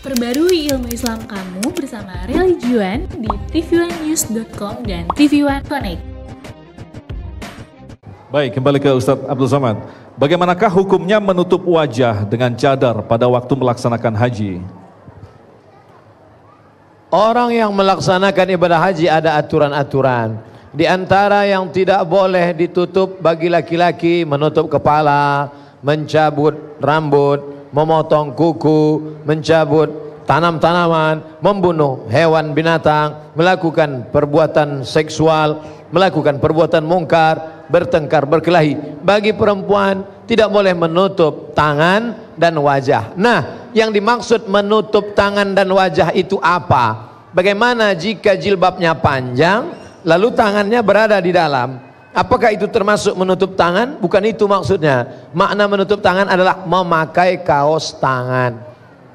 Perbarui ilmu Islam kamu bersama religion di tv dan tv One Connect. Baik, kembali ke Ustadz Abdul Somad. Bagaimanakah hukumnya menutup wajah dengan cadar pada waktu melaksanakan haji? Orang yang melaksanakan ibadah haji ada aturan-aturan. Di antara yang tidak boleh ditutup bagi laki-laki menutup kepala, mencabut rambut, memotong kuku, mencabut tanam-tanaman, membunuh hewan binatang, melakukan perbuatan seksual, melakukan perbuatan mungkar, bertengkar, berkelahi. Bagi perempuan tidak boleh menutup tangan dan wajah. Nah, yang dimaksud menutup tangan dan wajah itu apa? Bagaimana jika jilbabnya panjang lalu tangannya berada di dalam? Apakah itu termasuk menutup tangan? Bukan itu maksudnya. Makna menutup tangan adalah memakai kaos tangan.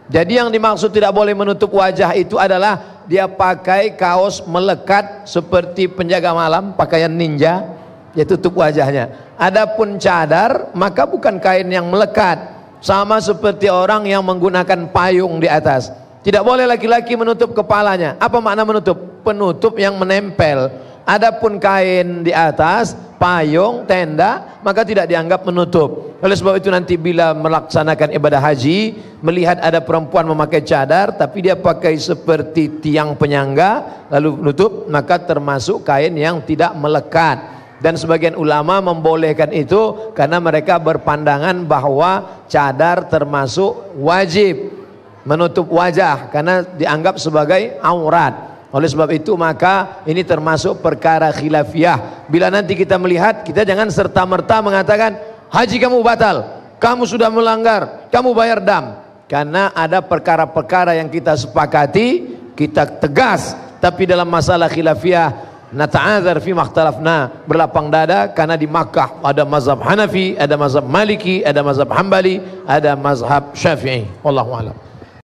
Jadi yang dimaksud tidak boleh menutup wajah itu adalah dia pakai kaos melekat seperti penjaga malam, pakaian ninja, dia tutup wajahnya. Adapun cadar maka bukan kain yang melekat, sama seperti orang yang menggunakan payung di atas. Tidak boleh laki-laki menutup kepalanya. Apa makna menutup? Penutup yang menempel Adapun kain di atas, payung, tenda, maka tidak dianggap menutup. Oleh sebab itu nanti bila melaksanakan ibadah haji, melihat ada perempuan memakai cadar tapi dia pakai seperti tiang penyangga lalu menutup, maka termasuk kain yang tidak melekat. Dan sebagian ulama membolehkan itu karena mereka berpandangan bahwa cadar termasuk wajib menutup wajah karena dianggap sebagai aurat. Oleh sebab itu maka ini termasuk perkara khilafiyah. Bila nanti kita melihat, kita jangan serta-merta mengatakan haji kamu batal, kamu sudah melanggar, kamu bayar dam. Karena ada perkara-perkara yang kita sepakati, kita tegas. Tapi dalam masalah khilafiyah, nata'adzar fi makhtalafna berlapang dada karena di Makkah ada mazhab Hanafi, ada mazhab Maliki, ada mazhab Hambali, ada mazhab Syafi'i. Wallahu a'lam.